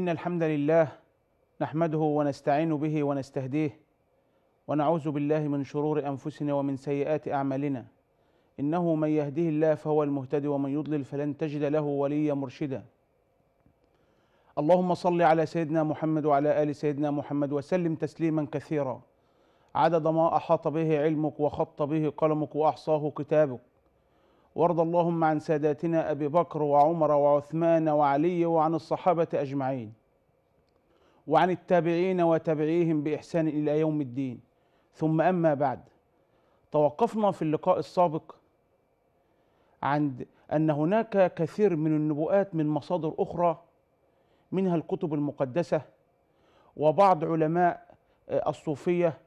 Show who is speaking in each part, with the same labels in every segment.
Speaker 1: إن الحمد لله نحمده ونستعين به ونستهديه ونعوذ بالله من شرور أنفسنا ومن سيئات أعمالنا إنه من يهده الله فهو المهتدي ومن يضلل فلن تجد له وليا مرشدا اللهم صل على سيدنا محمد وعلى آل سيدنا محمد وسلم تسليما كثيرا عدد ما أحاط به علمك وخط به قلمك وأحصاه كتابك وارض اللهم عن ساداتنا أبي بكر وعمر وعثمان وعلي وعن الصحابة أجمعين وعن التابعين وتابعيهم بإحسان إلى يوم الدين ثم أما بعد توقفنا في اللقاء السابق عند أن هناك كثير من النبوءات من مصادر أخرى منها الكتب المقدسة وبعض علماء الصوفية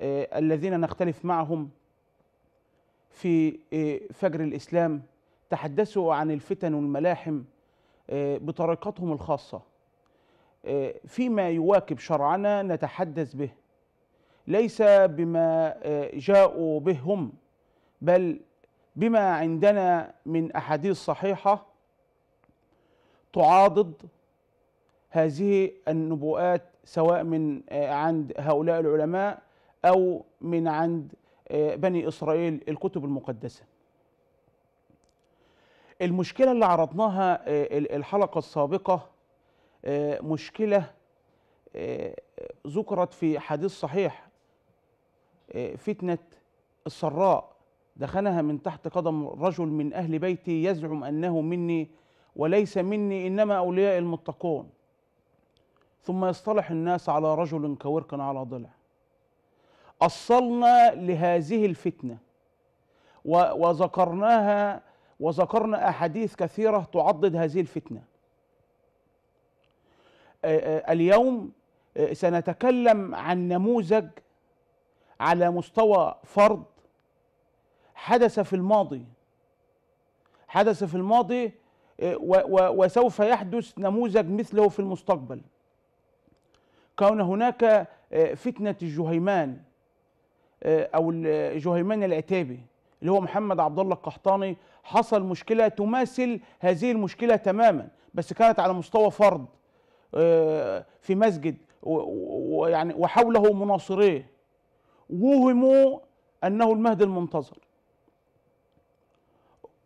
Speaker 1: آه، الذين نختلف معهم في آه، فجر الإسلام تحدثوا عن الفتن والملاحم آه، بطريقتهم الخاصة آه، فيما يواكب شرعنا نتحدث به ليس بما جاءوا به هم بل بما عندنا من أحاديث صحيحة تعاضد هذه النبوءات سواء من عند هؤلاء العلماء أو من عند آه، بني إسرائيل الكتب المقدسة المشكلة اللي عرضناها آه، الحلقة السابقة آه، مشكلة ذكرت في حديث صحيح فتنة السراء دخلها من تحت قدم رجل من أهل بيتي يزعم أنه مني وليس مني إنما أولياء المتقون ثم يصطلح الناس على رجل كورك على ضلع أصلنا لهذه الفتنة وذكرناها وذكرنا أحاديث كثيرة تعضد هذه الفتنة اليوم سنتكلم عن نموذج على مستوى فرد حدث في الماضي حدث في الماضي وسوف يحدث نموذج مثله في المستقبل كون هناك فتنة الجهيمان آه، او جهيمان العتابي اللي هو محمد عبد الله القحطاني حصل مشكله تماثل هذه المشكله تماما بس كانت على مستوى فرد آه، في مسجد ويعني وحوله مناصريه وهموا انه المهدي المنتظر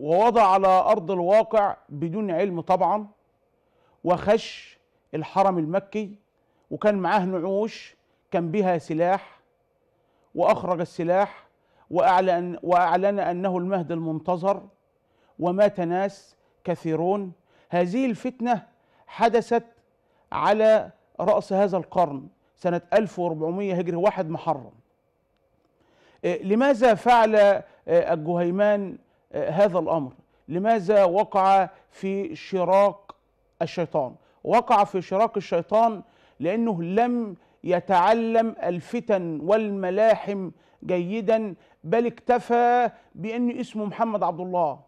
Speaker 1: ووضع على ارض الواقع بدون علم طبعا وخش الحرم المكي وكان معاه نعوش كان بها سلاح وأخرج السلاح وأعلن, وأعلن أنه المهد المنتظر ومات ناس كثيرون هذه الفتنة حدثت على رأس هذا القرن سنة 1400 هجري واحد محرم إيه، لماذا فعل إيه، الجهيمان إيه، هذا الأمر لماذا وقع في شراك الشيطان وقع في شراك الشيطان لأنه لم يتعلم الفتن والملاحم جيدا بل اكتفى بأن اسمه محمد عبد الله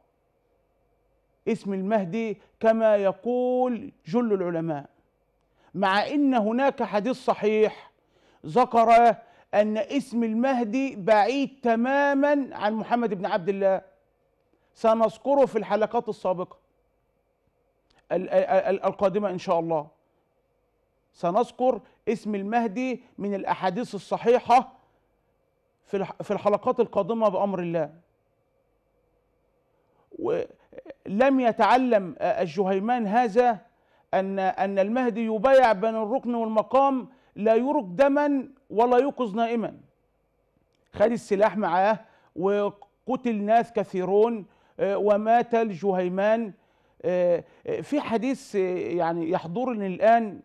Speaker 1: اسم المهدي كما يقول جل العلماء مع أن هناك حديث صحيح ذكر أن اسم المهدي بعيد تماما عن محمد بن عبد الله سنذكره في الحلقات السابقة القادمة إن شاء الله سنذكر اسم المهدي من الأحاديث الصحيحة في الحلقات القادمة بأمر الله ولم يتعلم الجهيمان هذا أن أن المهدي يبايع بين الركن والمقام لا يرك دما ولا يوقظ نائما خد السلاح معاه وقتل ناس كثيرون ومات الجهيمان آه، آه، في حديث يعني يحضرني الآن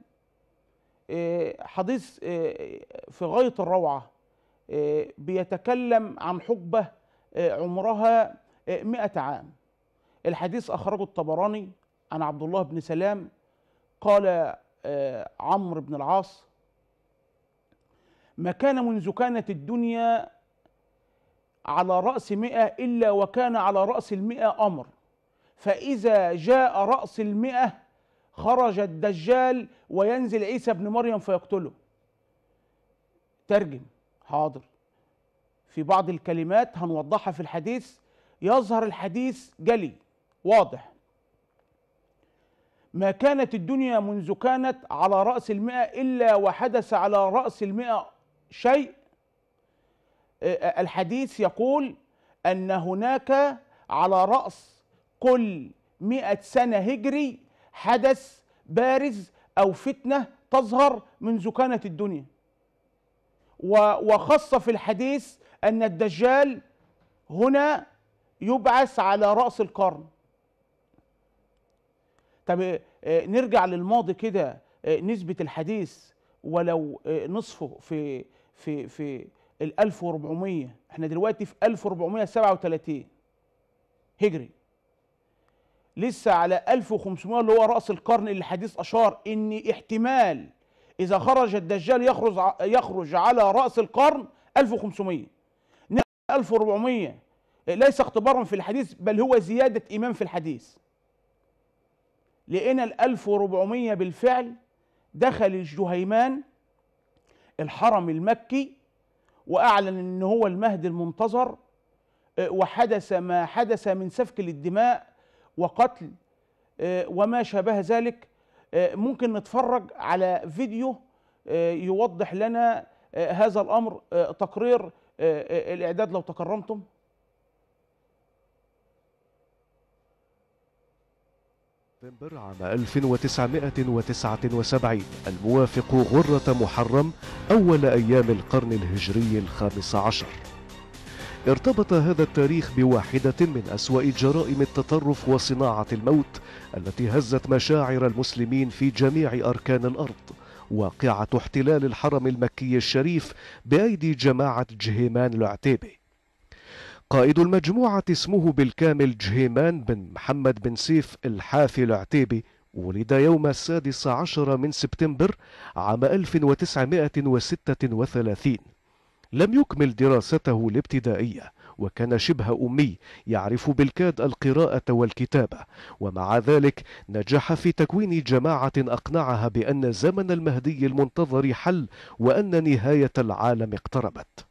Speaker 1: آه، حديث آه، في غاية الروعة آه، بيتكلم عن حقبة عمرها مئة عام الحديث أخرجه الطبراني عن عبد الله بن سلام قال عمرو بن العاص ما كان منذ كانت الدنيا على رأس مئة إلا وكان على رأس المئة أمر فإذا جاء رأس المئة خرج الدجال وينزل عيسى ابن مريم فيقتله ترجم حاضر في بعض الكلمات هنوضحها في الحديث يظهر الحديث جلي واضح ما كانت الدنيا منذ كانت على رأس المئة إلا وحدث على رأس المئة شيء الحديث يقول أن هناك على رأس كل مئة سنة هجري حدث بارز أو فتنة تظهر منذ كانت الدنيا وخاصة في الحديث أن الدجال هنا يبعث على رأس القرن طب آه، نرجع للماضي كده نسبة آه، الحديث ولو آه، نصفه في في في ال 1400 احنا دلوقتي في 1437 هجري لسه على 1500 اللي هو راس القرن اللي الحديث اشار ان احتمال اذا خرج الدجال يخرج يخرج على راس القرن 1500 1400 نعم، ليس اختبارا في الحديث بل هو زياده ايمان في الحديث لقينا ال 1400 بالفعل دخل الجهيمان الحرم المكي واعلن ان هو المهدي المنتظر أه، وحدث ما حدث من سفك للدماء وقتل آه، وما شابه ذلك آه، ممكن نتفرج على فيديو آه، يوضح لنا هذا الأمر تقرير الإعداد لو
Speaker 2: تكرمتم نوفمبر عام 1979 الموافق غرة محرم أول أيام القرن الهجري الخامس عشر ارتبط هذا التاريخ بواحدة من أسوأ جرائم التطرف وصناعة الموت التي هزت مشاعر المسلمين في جميع أركان الأرض واقعة احتلال الحرم المكي الشريف بأيدي جماعة جهيمان العتيبي قائد المجموعة اسمه بالكامل جهيمان بن محمد بن سيف الحافي العتيبي ولد يوم السادس عشر من سبتمبر عام 1936 لم يكمل دراسته الابتدائية وكان شبه أمي يعرف بالكاد القراءة والكتابة ومع ذلك نجح في تكوين جماعة أقنعها بأن زمن المهدي المنتظر حل وأن نهاية العالم اقتربت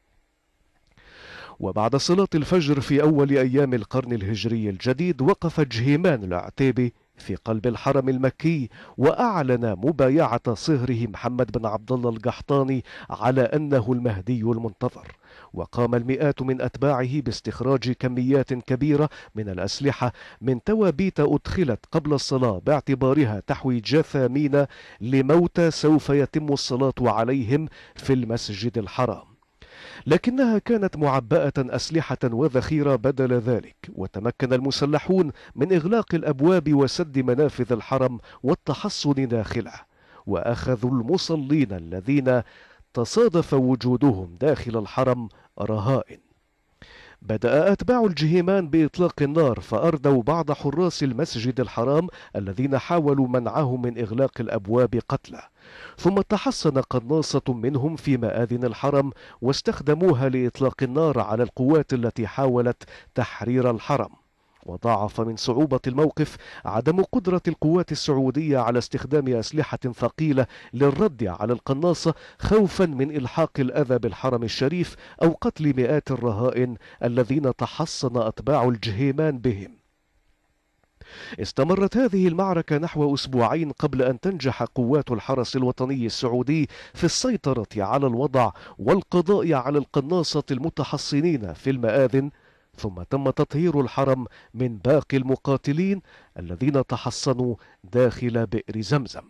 Speaker 2: وبعد صلاة الفجر في أول أيام القرن الهجري الجديد وقف جهيمان العتيبي في قلب الحرم المكي وأعلن مبايعة صهره محمد بن عبد الله القحطاني على أنه المهدي المنتظر وقام المئات من أتباعه باستخراج كميات كبيرة من الأسلحة من توابيت أدخلت قبل الصلاة باعتبارها تحوي جثامين لموتى سوف يتم الصلاة عليهم في المسجد الحرام لكنها كانت معبأة أسلحة وذخيرة بدل ذلك وتمكن المسلحون من إغلاق الأبواب وسد منافذ الحرم والتحصن داخله وأخذوا المصلين الذين تصادف وجودهم داخل الحرم رهائن بدأ أتباع الجهيمان بإطلاق النار فأردوا بعض حراس المسجد الحرام الذين حاولوا منعهم من إغلاق الأبواب قتله ثم تحصن قناصة منهم في مآذن الحرم واستخدموها لإطلاق النار على القوات التي حاولت تحرير الحرم وضاعف من صعوبة الموقف عدم قدرة القوات السعودية على استخدام أسلحة ثقيلة للرد على القناصة خوفا من إلحاق الأذى بالحرم الشريف أو قتل مئات الرهائن الذين تحصن أتباع الجهيمان بهم استمرت هذه المعركة نحو أسبوعين قبل أن تنجح قوات الحرس الوطني السعودي في السيطرة على الوضع والقضاء على القناصة المتحصنين في المآذن ثم تم تطهير الحرم من باقي المقاتلين الذين تحصنوا داخل بئر زمزم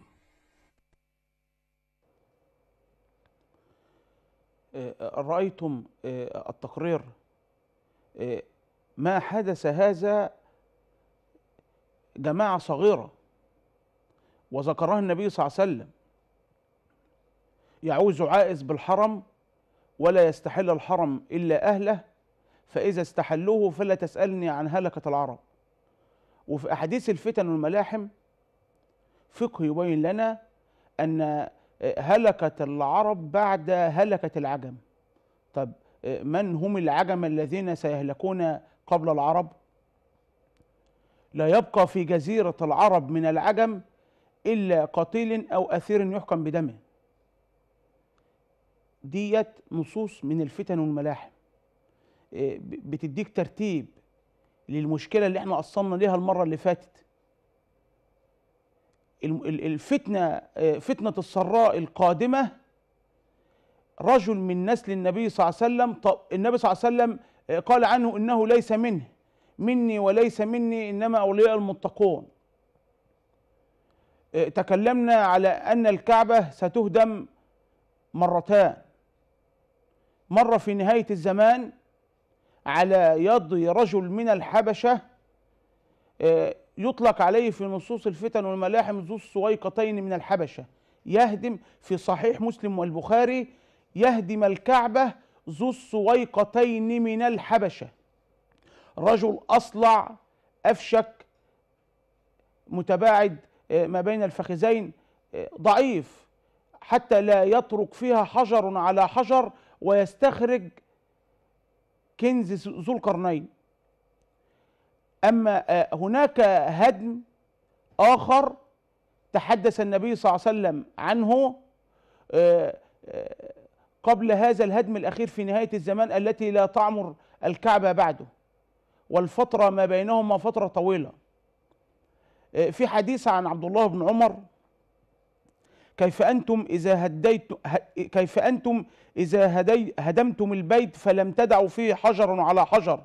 Speaker 1: آه، رأيتم آه، التقرير آه، ما حدث هذا جماعة صغيرة وذكرها النبي صلى الله عليه وسلم يعوز عائز بالحرم ولا يستحل الحرم إلا أهله فإذا استحلوه فلا تسألني عن هلكة العرب وفي أحاديث الفتن والملاحم فقه يبين لنا أن آه، هلكة العرب بعد هلكة العجم طب آه، من هم العجم الذين سيهلكون قبل العرب لا يبقى في جزيرة العرب من العجم إلا قتيل أو أثير يحكم بدمه ديت نصوص من الفتن والملاحم إيه، بتديك ترتيب للمشكلة اللي احنا قصمنا ليها المرة اللي فاتت الفتنة إيه، فتنة السراء القادمة رجل من نسل النبي صلى الله عليه وسلم النبي صلى الله عليه وسلم إيه، قال عنه انه ليس منه مني وليس مني إنما أولياء المتقون آه، تكلمنا على أن الكعبة ستهدم مرتان مرة في نهاية الزمان على يد رجل من الحبشة آه، يطلق عليه في نصوص الفتن والملاحم ذو السويقتين من الحبشة يهدم في صحيح مسلم والبخاري يهدم الكعبة ذو السويقتين من الحبشة رجل اصلع افشك متباعد آه، ما بين الفخذين آه، ضعيف حتى لا يترك فيها حجر على حجر ويستخرج كنز ذو القرنين اما آه، هناك هدم اخر تحدث النبي صلى الله عليه وسلم عنه قبل هذا الهدم الاخير في نهايه الزمان التي لا تعمر الكعبه بعده والفترة ما بينهما فترة طويلة آه، في حديث عن عبد الله بن عمر كيف أنتم إذا هديت كيف أنتم إذا هدي هدمتم البيت فلم تدعوا فيه حجر على حجر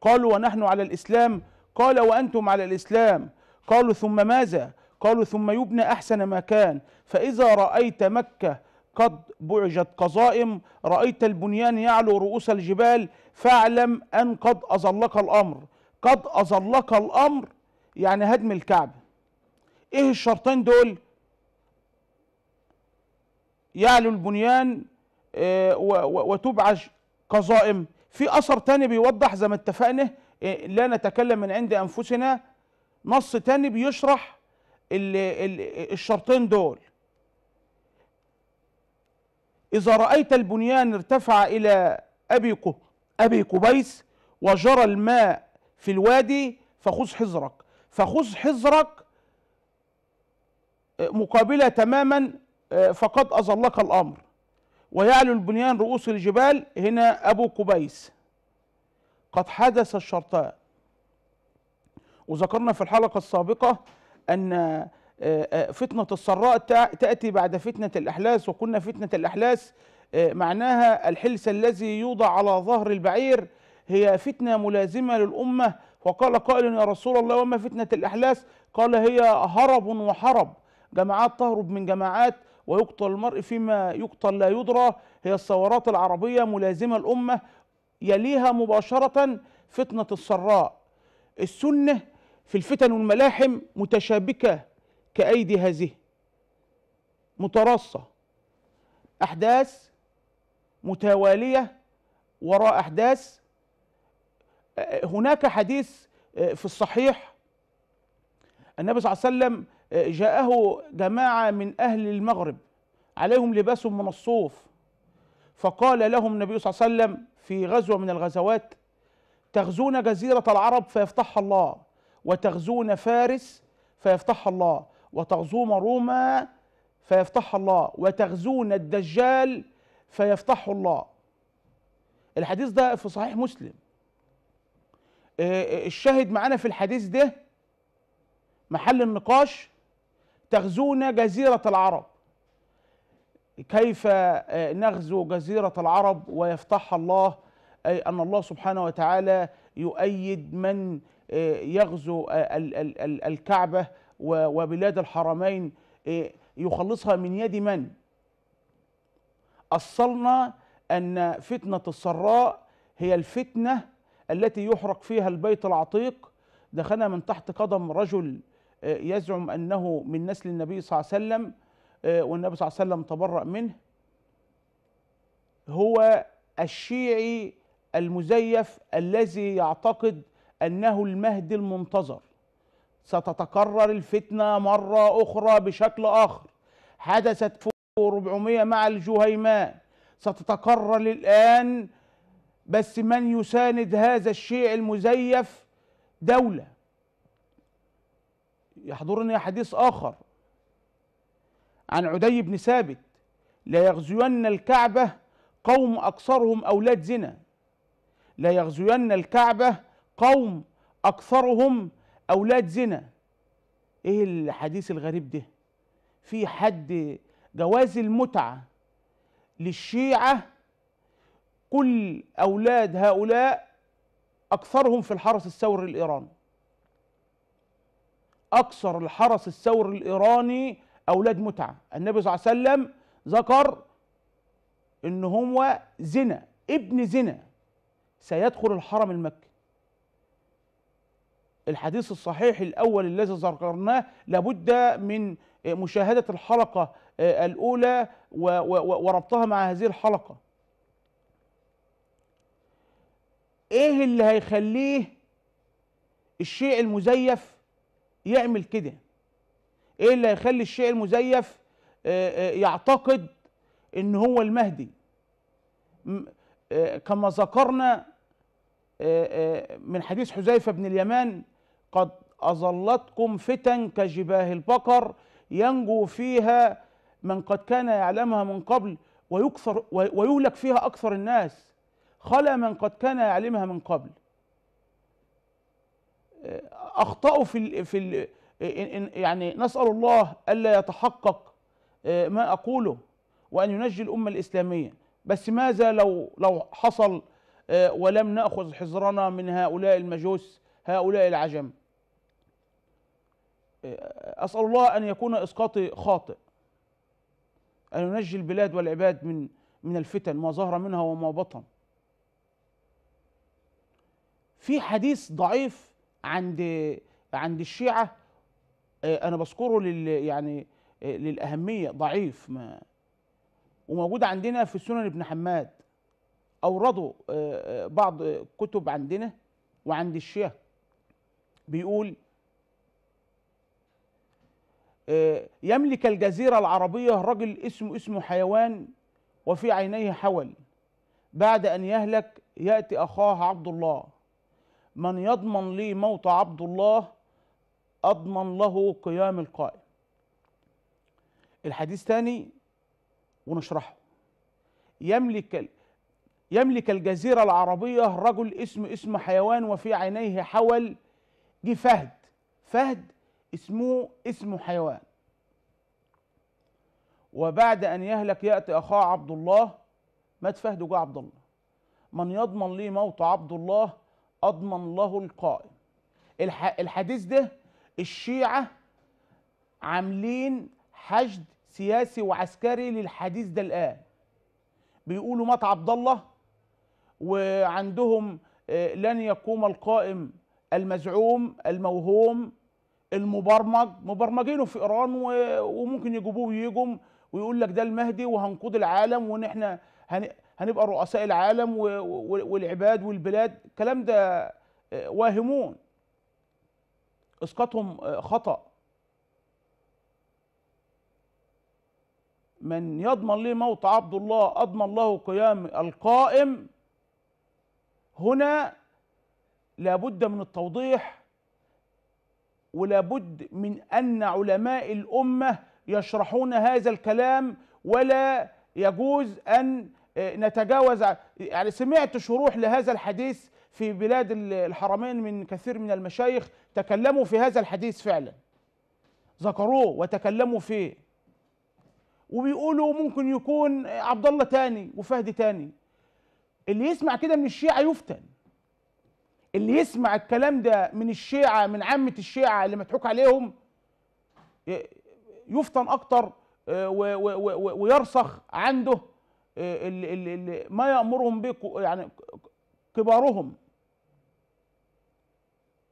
Speaker 1: قالوا ونحن على الإسلام قال وأنتم على الإسلام قالوا ثم ماذا قالوا ثم يبنى أحسن ما كان فإذا رأيت مكة قد بعجت قزائم رأيت البنيان يعلو رؤوس الجبال فاعلم أن قد أظلك الأمر قد أظلك الأمر يعني هدم الكعبة إيه الشرطين دول يعلو البنيان آه، وتبعج قزائم في أثر تاني بيوضح زي ما اتفقنا آه، لا نتكلم من عند أنفسنا نص تاني بيشرح الشرطين دول إذا رأيت البنيان ارتفع إلى أبي أبي قبيس وجرى الماء في الوادي فخذ حذرك فخذ حذرك آه، مقابلة تماما آه، فقد أظلك الأمر ويعلو البنيان رؤوس الجبال هنا أبو قبيس قد حدث الشرطان وذكرنا في الحلقة السابقة أن آه، آه، فتنة السراء تأتي بعد فتنة الأحلاس وكنا فتنة الأحلاس آه، معناها الحلس الذي يوضع على ظهر البعير هي فتنة ملازمة للأمة وقال قائل يا رسول الله وما فتنة الأحلاس قال هي هرب وحرب جماعات تهرب من جماعات ويقتل المرء فيما يقتل لا يدرى هي الثورات العربية ملازمة الأمة يليها مباشرة فتنة السراء السنة في الفتن والملاحم متشابكة كأيدي هذه متراصة أحداث متوالية وراء أحداث هناك حديث في الصحيح النبي صلى الله عليه وسلم جاءه جماعة من أهل المغرب عليهم لباس من الصوف فقال لهم النبي صلى الله عليه وسلم في غزوة من الغزوات تغزون جزيرة العرب فيفتحها الله وتغزون فارس فيفتحها الله وتغزون روما فيفتحها الله وتغزون الدجال فيفتحه الله الحديث ده في صحيح مسلم آه، آه، الشاهد معانا في الحديث ده محل النقاش تغزون جزيرة العرب كيف آه، نغزو جزيرة العرب ويفتحها الله أي أن الله سبحانه وتعالى يؤيد من يغزو الكعبة وبلاد الحرمين إيه، يخلصها من يد من أصلنا أن فتنة السراء هي الفتنة التي يحرق فيها البيت العتيق دخلنا من تحت قدم رجل إيه، يزعم أنه من نسل النبي صلى الله عليه وسلم إيه، والنبي صلى الله عليه وسلم تبرأ منه هو الشيعي المزيف الذي يعتقد أنه المهدي المنتظر ستتكرر الفتنة مرة أخرى بشكل آخر حدثت فوق 400 مع الجهيمان ستتكرر الآن بس من يساند هذا الشيء المزيف دولة يحضرني حديث آخر عن عدي بن ثابت لا يغزون الكعبة قوم أكثرهم أولاد زنا لا يغزون الكعبة قوم أكثرهم اولاد زنا ايه الحديث الغريب ده في حد جواز المتعه للشيعه كل اولاد هؤلاء اكثرهم في الحرس الثوري الايراني اكثر الحرس الثوري الايراني اولاد متعه النبي صلى الله عليه وسلم ذكر ان هو زنا ابن زنا سيدخل الحرم المكي الحديث الصحيح الأول الذي ذكرناه لابد من مشاهدة الحلقة آه، الأولى وربطها مع هذه الحلقة إيه اللي هيخليه الشيء المزيف يعمل كده إيه اللي هيخلي الشيء المزيف آه، آه، يعتقد إن هو المهدي كما ذكرنا من حديث حذيفة بن اليمان قد أظلتكم فتن كجباه البقر ينجو فيها من قد كان يعلمها من قبل ويكثر ويهلك فيها أكثر الناس خلا من قد كان يعلمها من قبل آه، أخطأوا في الـ في الـ يعني نسأل الله ألا يتحقق آه، ما أقوله وأن ينجي الأمة الإسلامية بس ماذا لو لو حصل آه، ولم نأخذ حذرنا من هؤلاء المجوس هؤلاء العجم أسأل الله أن يكون إسقاطي خاطئ أن ينجي البلاد والعباد من من الفتن ما ظهر منها وما بطن في حديث ضعيف عند عند الشيعة آه، أنا بذكره لل يعني آه، للأهمية ضعيف ما وموجود عندنا في سنن ابن حماد أورده آه، بعض كتب عندنا وعند الشيعة بيقول آه، يملك الجزيرة العربية رجل اسمه اسمه حيوان وفي عينيه حول بعد أن يهلك يأتي أخاه عبد الله من يضمن لي موت عبد الله أضمن له قيام القائم الحديث ثاني ونشرحه يملك يملك الجزيرة العربية رجل اسمه اسمه حيوان وفي عينيه حول جه فهد فهد اسمه اسمه حيوان وبعد أن يهلك يأتي أخاه عبد الله مات فهد وجاء عبد الله من يضمن لي موت عبد الله أضمن له القائم الحديث ده الشيعة عاملين حشد سياسي وعسكري للحديث ده الآن بيقولوا مات عبد الله وعندهم آه، لن يقوم القائم المزعوم الموهوم المبرمج مبرمجينه في ايران وممكن يجيبوه ويجم ويقول لك ده المهدي وهنقود العالم وان احنا هنبقى رؤساء العالم والعباد والبلاد الكلام ده آه، واهمون اسقاطهم آه، خطأ من يضمن لي موت عبد الله أضمن له قيام القائم هنا لابد من التوضيح ولابد من أن علماء الأمة يشرحون هذا الكلام ولا يجوز أن آه، نتجاوز يعني سمعت شروح لهذا الحديث في بلاد الحرمين من كثير من المشايخ تكلموا في هذا الحديث فعلا ذكروه وتكلموا فيه وبيقولوا ممكن يكون عبد الله تاني وفهد تاني اللي يسمع كده من الشيعة يفتن اللي يسمع الكلام ده من الشيعة من عامة الشيعة اللي مضحوك عليهم يفتن أكتر آه، ويرسخ عنده آه، ما يأمرهم به يعني كبارهم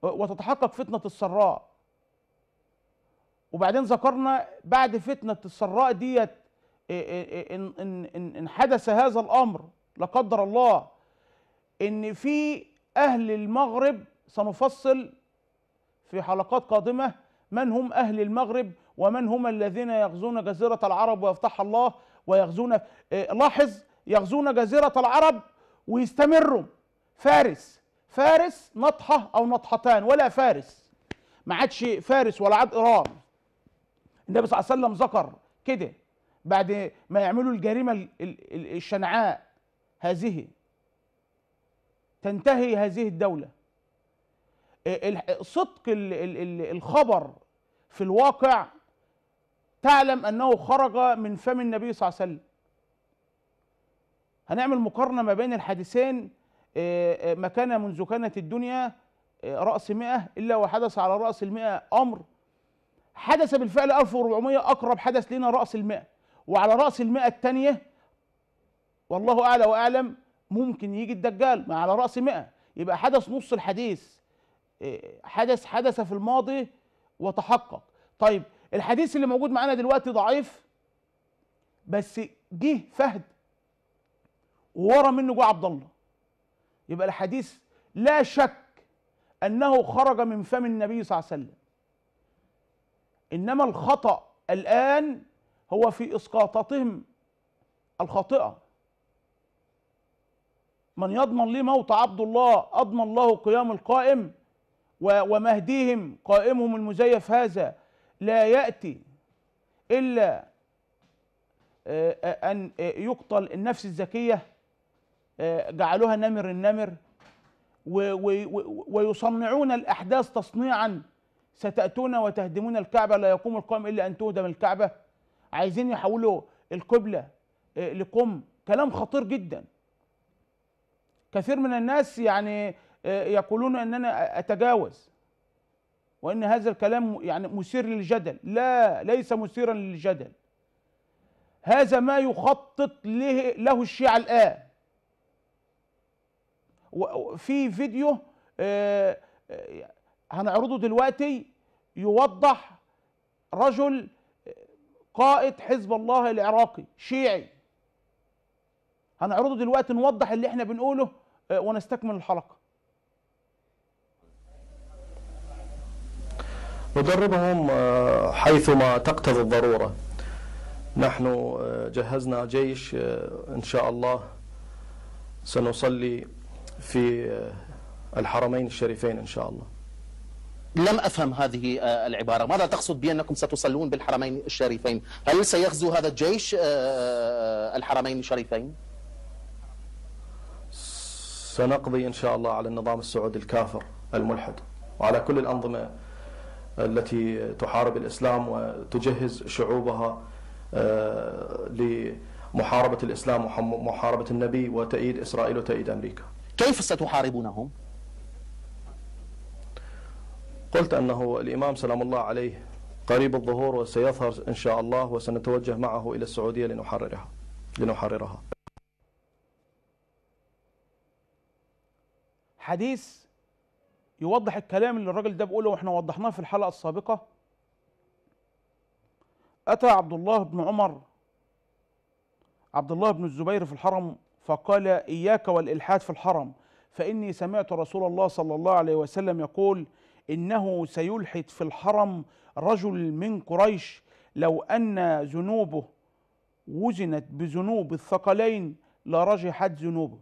Speaker 1: وتتحقق فتنة السراء وبعدين ذكرنا بعد فتنة السراء ديت آه، إن, إن, إن حدث هذا الأمر لا قدر الله إن في أهل المغرب سنفصل في حلقات قادمة من هم أهل المغرب ومن هم الذين يغزون جزيرة العرب ويفتح الله ويغزون آه، لاحظ يغزون جزيرة العرب ويستمروا فارس فارس نطحة أو نطحتان ولا فارس ما عادش فارس ولا عاد إيران النبي صلى الله عليه وسلم ذكر كده بعد ما يعملوا الجريمة الشنعاء هذه تنتهي هذه الدولة صدق الخبر في الواقع تعلم أنه خرج من فم النبي صلى الله عليه وسلم هنعمل مقارنة ما بين الحديثين ما كان منذ كانت الدنيا رأس مئة إلا وحدث على رأس المئة أمر حدث بالفعل 1400 أقرب حدث لنا رأس المئة وعلى رأس المئة الثانية والله أعلى وأعلم ممكن يجي الدجال ما على راس 100 يبقى حدث نص الحديث آه، حدث حدث في الماضي وتحقق طيب الحديث اللي موجود معانا دلوقتي ضعيف بس جه فهد وورا منه جه عبد الله يبقى الحديث لا شك انه خرج من فم النبي صلى الله عليه وسلم انما الخطا الان هو في اسقاطتهم الخاطئه من يضمن لي موت عبد الله أضمن الله قيام القائم ومهديهم قائمهم المزيف هذا لا يأتي إلا آه، آه، أن آه، يقتل النفس الزكية جعلوها نمر النمر ويصنعون الأحداث تصنيعا ستأتون وتهدمون الكعبة لا يقوم القائم إلا أن تهدم الكعبة عايزين يحولوا القبلة لقم كلام خطير جدا كثير من الناس يعني آه، يقولون ان انا اتجاوز وان هذا الكلام يعني مثير للجدل لا ليس مثيرا للجدل هذا ما يخطط له, له الشيعة الآن وفي فيديو آه، آه، هنعرضه دلوقتي يوضح رجل قائد حزب الله العراقي شيعي هنعرضه دلوقتي نوضح اللي احنا بنقوله أه، ونستكمل الحلقه
Speaker 2: ندربهم أه، حيثما تقتضي الضروره نحن أه، جهزنا جيش ان شاء الله سنصلي في الحرمين الشريفين ان شاء الله لم أفهم هذه العبارة ماذا تقصد بأنكم ستصلون بالحرمين الشريفين هل سيغزو هذا الجيش الحرمين الشريفين؟ سنقضي إن شاء الله على النظام السعودي الكافر الملحد وعلى كل الأنظمة التي تحارب الإسلام وتجهز شعوبها آه، لمحاربة الإسلام ومحاربة النبي وتأييد إسرائيل وتأييد أمريكا كيف ستحاربونهم؟ قلت أنه الإمام سلام الله عليه قريب الظهور وسيظهر إن شاء الله وسنتوجه معه إلى السعودية لنحررها لنحررها حديث
Speaker 1: يوضح الكلام اللي الراجل ده بيقوله واحنا وضحناه في الحلقه السابقه اتى عبد الله بن عمر عبد الله بن الزبير في الحرم فقال اياك والالحاد في الحرم فاني سمعت رسول الله صلى الله عليه وسلم يقول انه سيلحد في الحرم رجل من قريش لو ان ذنوبه وزنت بذنوب الثقلين لرجحت ذنوبه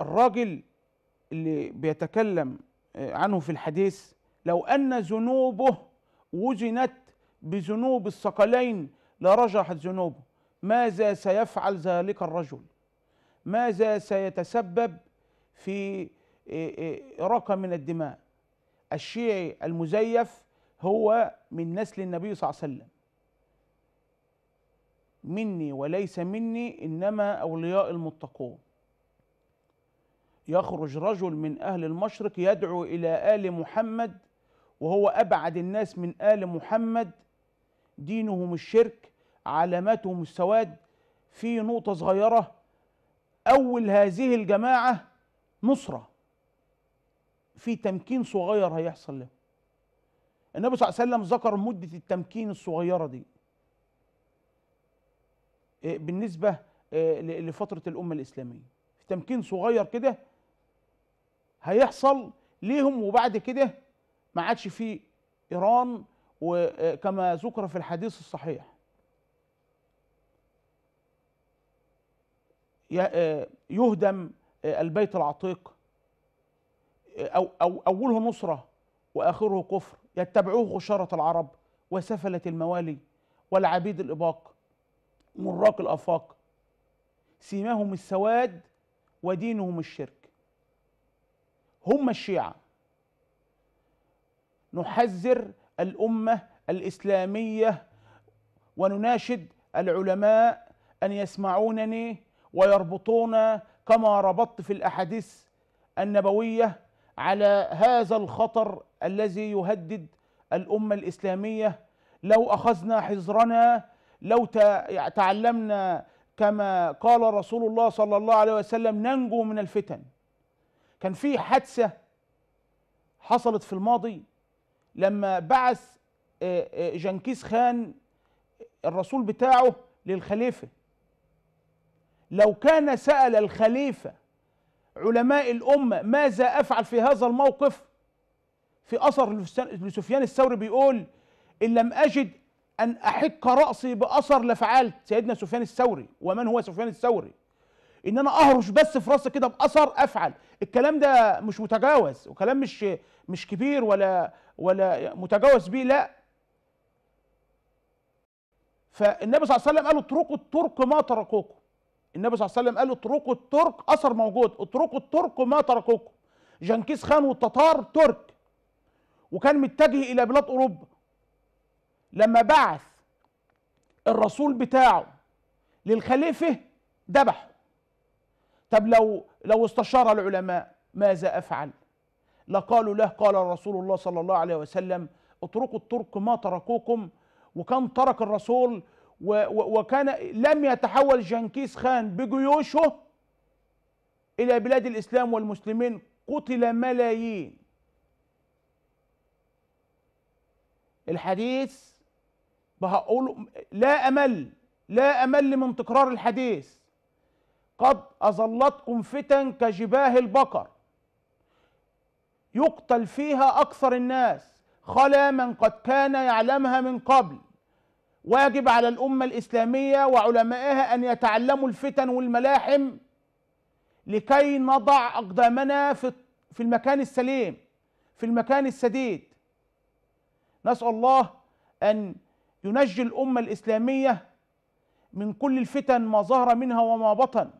Speaker 1: الراجل اللي بيتكلم آه، عنه في الحديث لو أن ذنوبه وزنت بذنوب الثقلين لرجحت ذنوبه ماذا سيفعل ذلك الرجل ماذا سيتسبب في آه، آه، رقم من الدماء الشيعي المزيف هو من نسل النبي صلى الله عليه وسلم مني وليس مني إنما أولياء المتقون يخرج رجل من أهل المشرق يدعو إلى آل محمد وهو أبعد الناس من آل محمد دينهم الشرك علاماتهم السواد في نقطة صغيرة أول هذه الجماعة نصرة في تمكين صغير هيحصل له النبي صلى الله عليه وسلم ذكر مدة التمكين الصغيرة دي آه، بالنسبة آه، لفترة الأمة الإسلامية في تمكين صغير كده هيحصل ليهم وبعد كده ما عادش في ايران وكما آه، ذكر في الحديث الصحيح آه، يهدم آه، البيت العتيق أو أو أوله نصرة وآخره كفر يتبعوه غشارة العرب وسفلة الموالي والعبيد الإباق مراق الآفاق سيماهم السواد ودينهم الشرك هم الشيعة نحذر الأمة الإسلامية ونناشد العلماء أن يسمعونني ويربطون كما ربطت في الأحاديث النبوية على هذا الخطر الذي يهدد الأمة الإسلامية لو أخذنا حذرنا لو تعلمنا كما قال رسول الله صلى الله عليه وسلم ننجو من الفتن كان في حادثه حصلت في الماضي لما بعث آه، آه، جنكيز خان الرسول بتاعه للخليفه لو كان سال الخليفه علماء الامه ماذا افعل في هذا الموقف في اثر لسفيان الثوري بيقول ان لم اجد ان احك راسي باثر لفعلت سيدنا سفيان الثوري ومن هو سفيان الثوري ان انا اهرش بس في راسي كده باثر افعل الكلام ده مش متجاوز وكلام مش مش كبير ولا ولا متجاوز بيه لا فالنبي صلى الله عليه وسلم قال اتركوا الترك ما تركوكم النبي صلى الله عليه وسلم قال اتركوا الترك اثر موجود اتركوا الترك ما تركوكم جنكيز خان والتتار ترك وكان متجه الى بلاد اوروبا لما بعث الرسول بتاعه للخليفه ذبحه طب لو لو استشار العلماء ماذا افعل لقالوا له قال رسول الله صلى الله عليه وسلم اتركوا الترك ما تركوكم وكان ترك الرسول وكان لم يتحول جنكيز خان بجيوشه الى بلاد الاسلام والمسلمين قتل ملايين الحديث بقول لا امل لا امل من تكرار الحديث قد أظلتكم فتن كجباه البقر يقتل فيها أكثر الناس خلا من قد كان يعلمها من قبل واجب على الأمة الإسلامية وعلمائها أن يتعلموا الفتن والملاحم لكي نضع أقدامنا في في المكان السليم في المكان السديد نسأل الله أن ينجي الأمة الإسلامية من كل الفتن ما ظهر منها وما بطن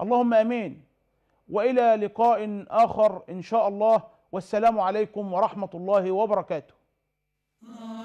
Speaker 1: اللهم امين والى لقاء اخر ان شاء الله والسلام عليكم ورحمه الله وبركاته